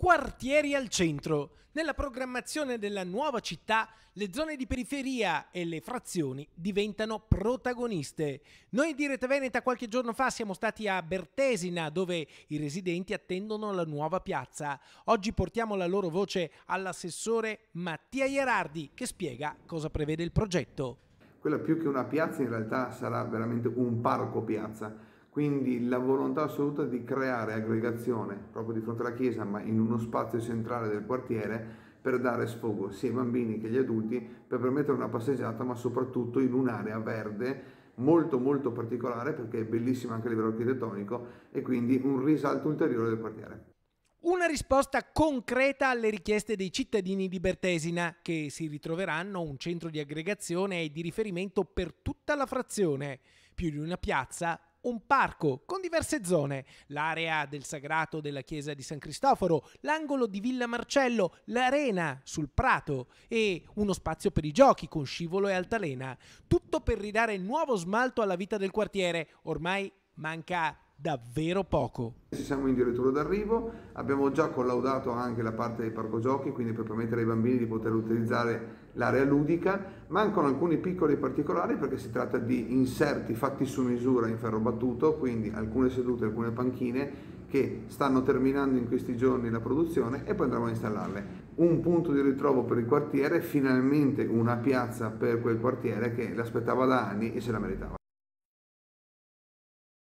Quartieri al centro. Nella programmazione della nuova città, le zone di periferia e le frazioni diventano protagoniste. Noi di Rete Veneta qualche giorno fa siamo stati a Bertesina, dove i residenti attendono la nuova piazza. Oggi portiamo la loro voce all'assessore Mattia Ierardi, che spiega cosa prevede il progetto. Quella più che una piazza in realtà sarà veramente un parco piazza quindi la volontà assoluta di creare aggregazione proprio di fronte alla chiesa, ma in uno spazio centrale del quartiere, per dare sfogo sia ai bambini che agli adulti, per permettere una passeggiata, ma soprattutto in un'area verde molto molto particolare perché è bellissima anche a livello architettonico e quindi un risalto ulteriore del quartiere. Una risposta concreta alle richieste dei cittadini di Bertesina che si ritroveranno un centro di aggregazione e di riferimento per tutta la frazione, più di una piazza un parco con diverse zone, l'area del sagrato della chiesa di San Cristoforo, l'angolo di Villa Marcello, l'arena sul prato e uno spazio per i giochi con scivolo e altalena, tutto per ridare nuovo smalto alla vita del quartiere, ormai manca davvero poco. Siamo in dirittura d'arrivo, abbiamo già collaudato anche la parte dei parco giochi, quindi per permettere ai bambini di poter utilizzare l'area ludica, mancano alcuni piccoli particolari perché si tratta di inserti fatti su misura in ferro battuto, quindi alcune sedute, alcune panchine che stanno terminando in questi giorni la produzione e poi andremo a installarle. Un punto di ritrovo per il quartiere, finalmente una piazza per quel quartiere che l'aspettava da anni e se la meritava.